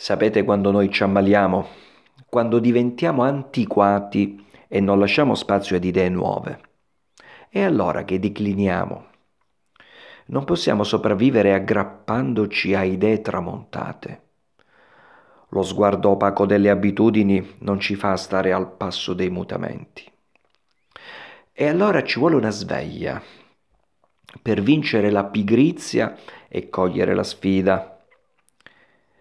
Sapete quando noi ci ammaliamo? Quando diventiamo antiquati e non lasciamo spazio ad idee nuove. È allora che decliniamo. Non possiamo sopravvivere aggrappandoci a idee tramontate. Lo sguardo opaco delle abitudini non ci fa stare al passo dei mutamenti. E allora ci vuole una sveglia per vincere la pigrizia e cogliere la sfida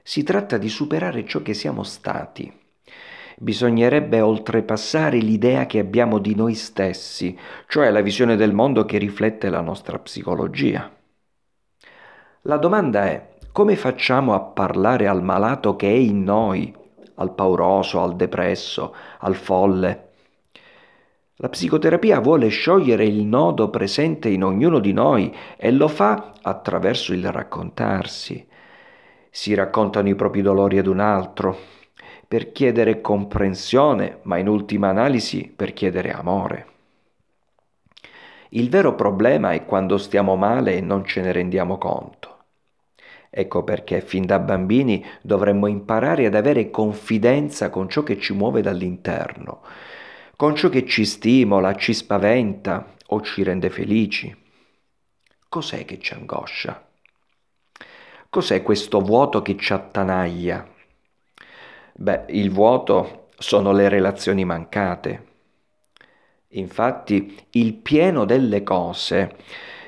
si tratta di superare ciò che siamo stati. Bisognerebbe oltrepassare l'idea che abbiamo di noi stessi, cioè la visione del mondo che riflette la nostra psicologia. La domanda è, come facciamo a parlare al malato che è in noi, al pauroso, al depresso, al folle? La psicoterapia vuole sciogliere il nodo presente in ognuno di noi e lo fa attraverso il raccontarsi, si raccontano i propri dolori ad un altro, per chiedere comprensione, ma in ultima analisi per chiedere amore. Il vero problema è quando stiamo male e non ce ne rendiamo conto. Ecco perché fin da bambini dovremmo imparare ad avere confidenza con ciò che ci muove dall'interno, con ciò che ci stimola, ci spaventa o ci rende felici. Cos'è che ci angoscia? Cos'è questo vuoto che ci attanaglia? Beh, il vuoto sono le relazioni mancate. Infatti, il pieno delle cose,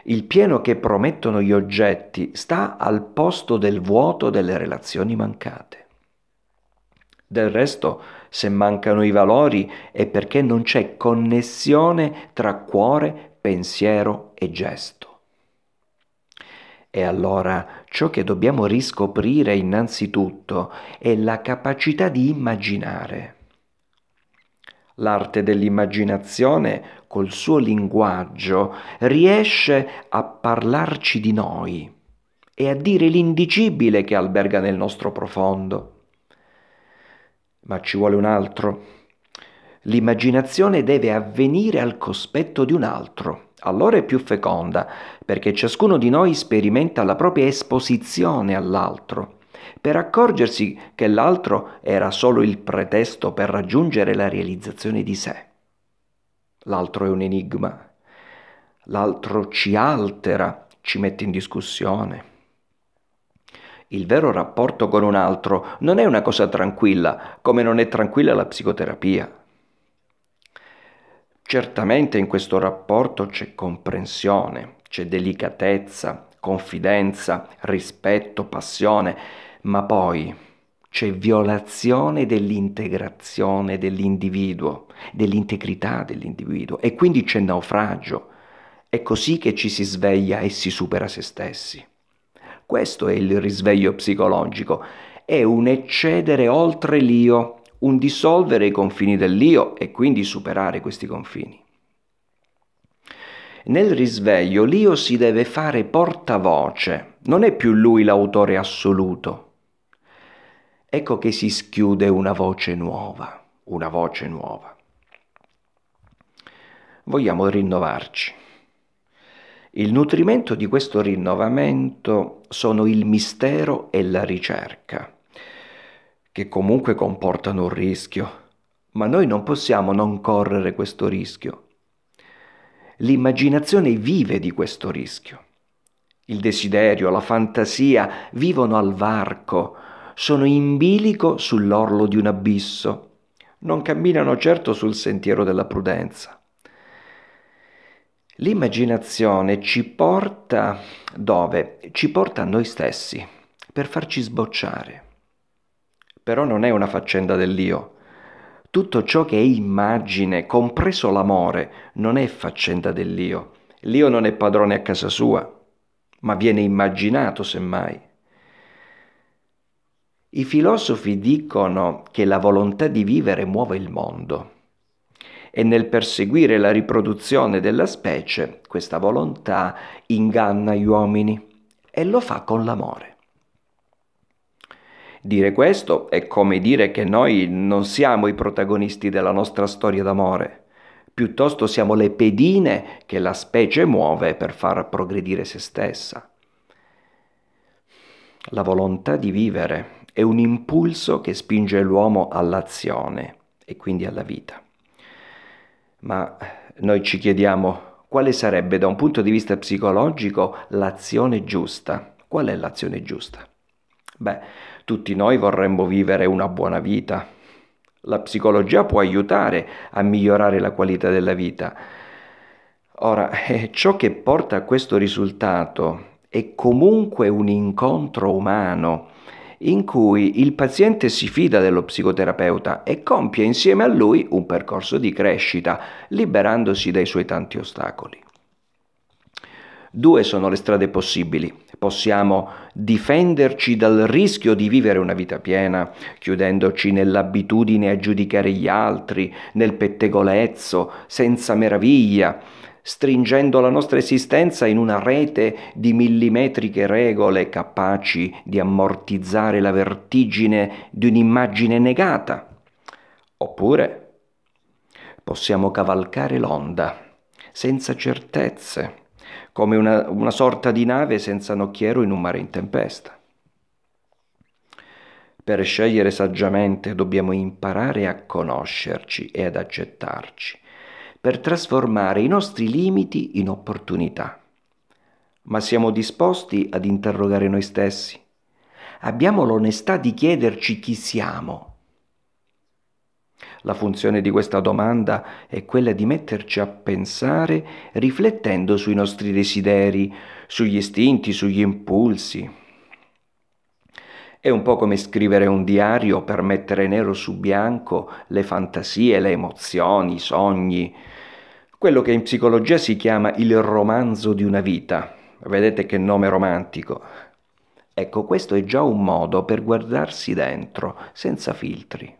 il pieno che promettono gli oggetti, sta al posto del vuoto delle relazioni mancate. Del resto, se mancano i valori è perché non c'è connessione tra cuore, pensiero e gesto. E allora ciò che dobbiamo riscoprire innanzitutto è la capacità di immaginare. L'arte dell'immaginazione, col suo linguaggio, riesce a parlarci di noi e a dire l'indicibile che alberga nel nostro profondo. Ma ci vuole un altro. L'immaginazione deve avvenire al cospetto di un altro allora è più feconda, perché ciascuno di noi sperimenta la propria esposizione all'altro, per accorgersi che l'altro era solo il pretesto per raggiungere la realizzazione di sé. L'altro è un enigma, l'altro ci altera, ci mette in discussione. Il vero rapporto con un altro non è una cosa tranquilla, come non è tranquilla la psicoterapia. Certamente in questo rapporto c'è comprensione, c'è delicatezza, confidenza, rispetto, passione, ma poi c'è violazione dell'integrazione dell'individuo, dell'integrità dell'individuo e quindi c'è naufragio. È così che ci si sveglia e si supera se stessi. Questo è il risveglio psicologico, è un eccedere oltre l'io un dissolvere i confini dell'io e quindi superare questi confini. Nel risveglio l'io si deve fare portavoce, non è più lui l'autore assoluto. Ecco che si schiude una voce nuova, una voce nuova. Vogliamo rinnovarci. Il nutrimento di questo rinnovamento sono il mistero e la ricerca che comunque comportano un rischio, ma noi non possiamo non correre questo rischio. L'immaginazione vive di questo rischio. Il desiderio, la fantasia vivono al varco, sono in bilico sull'orlo di un abisso, non camminano certo sul sentiero della prudenza. L'immaginazione ci porta dove? Ci porta a noi stessi, per farci sbocciare però non è una faccenda dell'io. Tutto ciò che è immagine, compreso l'amore, non è faccenda dell'io. L'io non è padrone a casa sua, ma viene immaginato semmai. I filosofi dicono che la volontà di vivere muove il mondo e nel perseguire la riproduzione della specie questa volontà inganna gli uomini e lo fa con l'amore. Dire questo è come dire che noi non siamo i protagonisti della nostra storia d'amore, piuttosto siamo le pedine che la specie muove per far progredire se stessa. La volontà di vivere è un impulso che spinge l'uomo all'azione e quindi alla vita. Ma noi ci chiediamo quale sarebbe da un punto di vista psicologico l'azione giusta. Qual è l'azione giusta? Beh, tutti noi vorremmo vivere una buona vita. La psicologia può aiutare a migliorare la qualità della vita. Ora, eh, ciò che porta a questo risultato è comunque un incontro umano in cui il paziente si fida dello psicoterapeuta e compie insieme a lui un percorso di crescita, liberandosi dai suoi tanti ostacoli. Due sono le strade possibili. Possiamo difenderci dal rischio di vivere una vita piena, chiudendoci nell'abitudine a giudicare gli altri, nel pettegolezzo, senza meraviglia, stringendo la nostra esistenza in una rete di millimetriche regole capaci di ammortizzare la vertigine di un'immagine negata. Oppure possiamo cavalcare l'onda, senza certezze come una, una sorta di nave senza nocchiero in un mare in tempesta. Per scegliere saggiamente dobbiamo imparare a conoscerci e ad accettarci, per trasformare i nostri limiti in opportunità. Ma siamo disposti ad interrogare noi stessi? Abbiamo l'onestà di chiederci chi siamo la funzione di questa domanda è quella di metterci a pensare riflettendo sui nostri desideri, sugli istinti, sugli impulsi. È un po' come scrivere un diario per mettere nero su bianco le fantasie, le emozioni, i sogni, quello che in psicologia si chiama il romanzo di una vita. Vedete che nome romantico. Ecco, questo è già un modo per guardarsi dentro, senza filtri.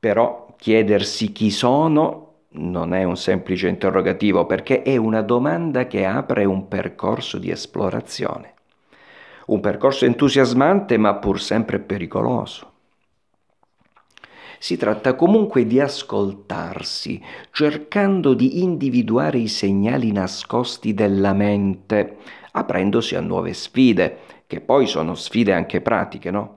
Però chiedersi chi sono non è un semplice interrogativo perché è una domanda che apre un percorso di esplorazione. Un percorso entusiasmante ma pur sempre pericoloso. Si tratta comunque di ascoltarsi, cercando di individuare i segnali nascosti della mente, aprendosi a nuove sfide, che poi sono sfide anche pratiche, no?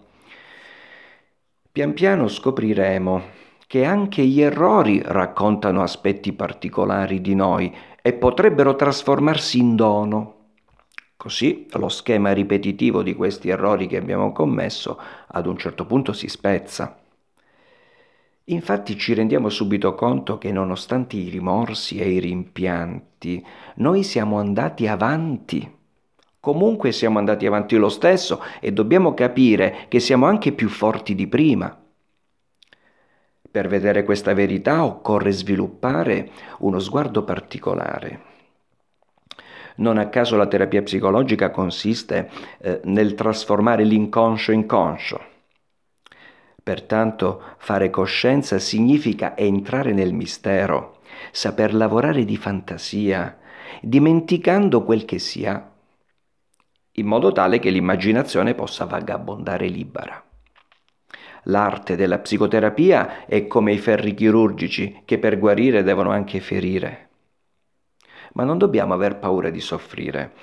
Pian piano scopriremo che anche gli errori raccontano aspetti particolari di noi e potrebbero trasformarsi in dono. Così lo schema ripetitivo di questi errori che abbiamo commesso ad un certo punto si spezza. Infatti ci rendiamo subito conto che nonostante i rimorsi e i rimpianti, noi siamo andati avanti Comunque siamo andati avanti lo stesso e dobbiamo capire che siamo anche più forti di prima. Per vedere questa verità occorre sviluppare uno sguardo particolare. Non a caso la terapia psicologica consiste eh, nel trasformare l'inconscio in conscio. Pertanto fare coscienza significa entrare nel mistero, saper lavorare di fantasia, dimenticando quel che si ha in modo tale che l'immaginazione possa vagabondare libera. L'arte della psicoterapia è come i ferri chirurgici che per guarire devono anche ferire. Ma non dobbiamo aver paura di soffrire,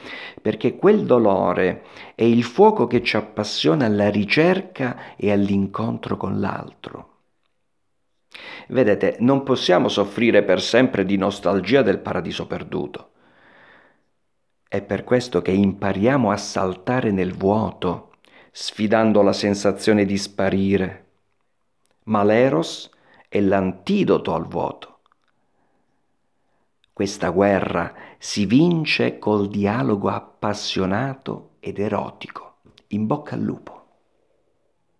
perché quel dolore è il fuoco che ci appassiona alla ricerca e all'incontro con l'altro. Vedete, non possiamo soffrire per sempre di nostalgia del paradiso perduto. È per questo che impariamo a saltare nel vuoto, sfidando la sensazione di sparire. Ma l'eros è l'antidoto al vuoto. Questa guerra si vince col dialogo appassionato ed erotico. In bocca al lupo.